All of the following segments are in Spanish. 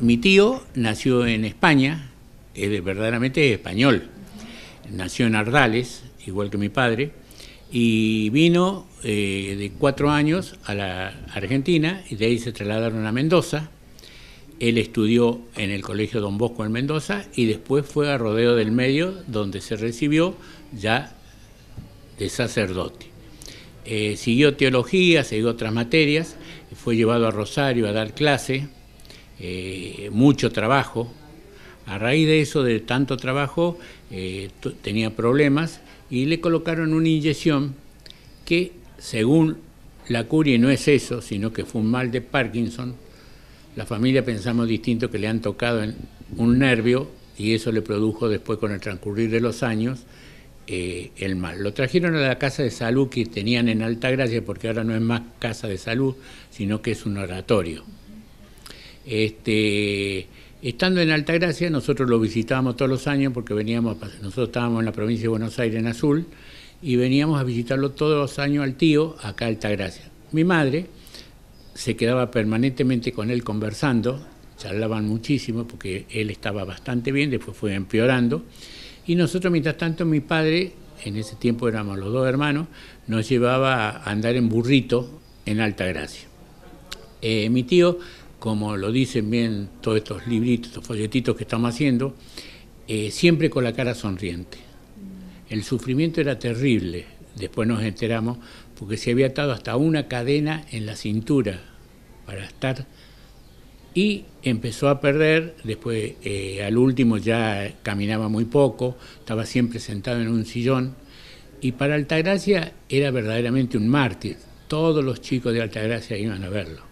Mi tío nació en España, es verdaderamente español. Nació en Ardales, igual que mi padre, y vino eh, de cuatro años a la Argentina y de ahí se trasladaron a Mendoza. Él estudió en el Colegio Don Bosco en Mendoza y después fue a Rodeo del Medio, donde se recibió ya de sacerdote. Eh, siguió teología, siguió otras materias, fue llevado a Rosario a dar clase eh, mucho trabajo. A raíz de eso, de tanto trabajo, eh, tenía problemas y le colocaron una inyección que, según la curia, no es eso, sino que fue un mal de Parkinson. La familia pensamos distinto que le han tocado un nervio y eso le produjo después con el transcurrir de los años eh, el mal. Lo trajeron a la casa de salud que tenían en alta gracia porque ahora no es más casa de salud, sino que es un oratorio. Este, estando en Altagracia, nosotros lo visitábamos todos los años porque veníamos, pues, nosotros estábamos en la provincia de Buenos Aires, en Azul, y veníamos a visitarlo todos los años al tío, acá Alta Altagracia. Mi madre se quedaba permanentemente con él conversando, charlaban muchísimo porque él estaba bastante bien, después fue empeorando. Y nosotros, mientras tanto, mi padre, en ese tiempo éramos los dos hermanos, nos llevaba a andar en burrito en Alta Gracia. Eh, mi tío como lo dicen bien todos estos libritos, estos folletitos que estamos haciendo, eh, siempre con la cara sonriente. El sufrimiento era terrible, después nos enteramos, porque se había atado hasta una cadena en la cintura para estar y empezó a perder, después eh, al último ya caminaba muy poco, estaba siempre sentado en un sillón, y para Altagracia era verdaderamente un mártir, todos los chicos de Altagracia iban a verlo.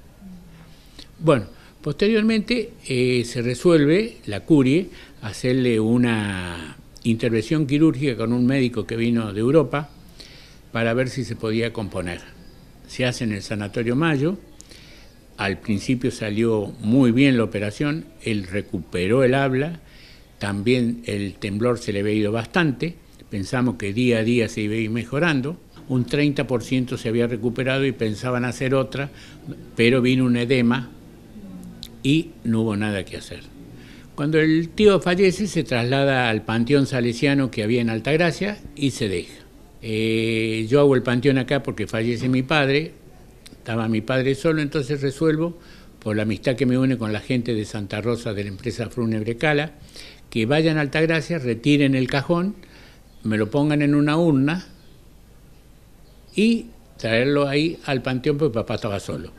Bueno, posteriormente eh, se resuelve la curie hacerle una intervención quirúrgica con un médico que vino de Europa para ver si se podía componer. Se hace en el Sanatorio Mayo, al principio salió muy bien la operación, él recuperó el habla, también el temblor se le había ido bastante, pensamos que día a día se iba a ir mejorando, un 30% se había recuperado y pensaban hacer otra, pero vino un edema y no hubo nada que hacer. Cuando el tío fallece se traslada al panteón salesiano que había en Altagracia y se deja. Eh, yo hago el panteón acá porque fallece mi padre, estaba mi padre solo, entonces resuelvo, por la amistad que me une con la gente de Santa Rosa de la empresa Fúnebre Cala, que vayan a Altagracia, retiren el cajón, me lo pongan en una urna y traerlo ahí al panteón porque papá estaba solo.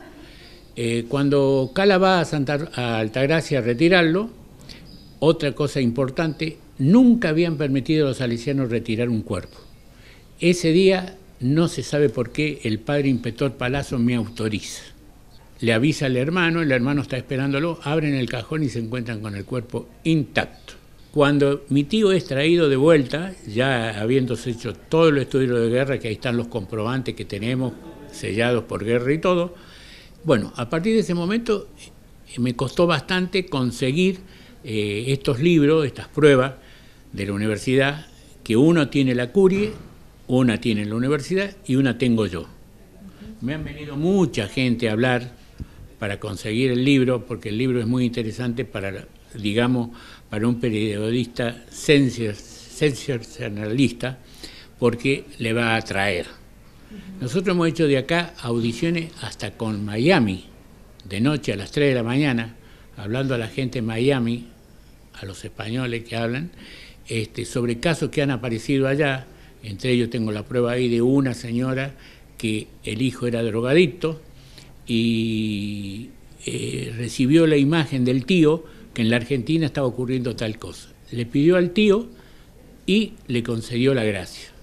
Eh, cuando Cala va a, Altagracia a retirarlo, otra cosa importante, nunca habían permitido a los alicianos retirar un cuerpo. Ese día no se sabe por qué el padre inspector Palazzo me autoriza. Le avisa al hermano, el hermano está esperándolo, abren el cajón y se encuentran con el cuerpo intacto. Cuando mi tío es traído de vuelta, ya habiéndose hecho todo el estudio de guerra, que ahí están los comprobantes que tenemos, sellados por guerra y todo, bueno, a partir de ese momento eh, me costó bastante conseguir eh, estos libros, estas pruebas de la universidad, que uno tiene la Curie, una tiene la universidad y una tengo yo. Me han venido mucha gente a hablar para conseguir el libro, porque el libro es muy interesante para, digamos, para un periodista sensacionalista, porque le va a atraer. Nosotros hemos hecho de acá audiciones hasta con Miami, de noche a las 3 de la mañana, hablando a la gente de Miami, a los españoles que hablan, este, sobre casos que han aparecido allá. Entre ellos tengo la prueba ahí de una señora que el hijo era drogadicto y eh, recibió la imagen del tío que en la Argentina estaba ocurriendo tal cosa. Le pidió al tío y le concedió la gracia.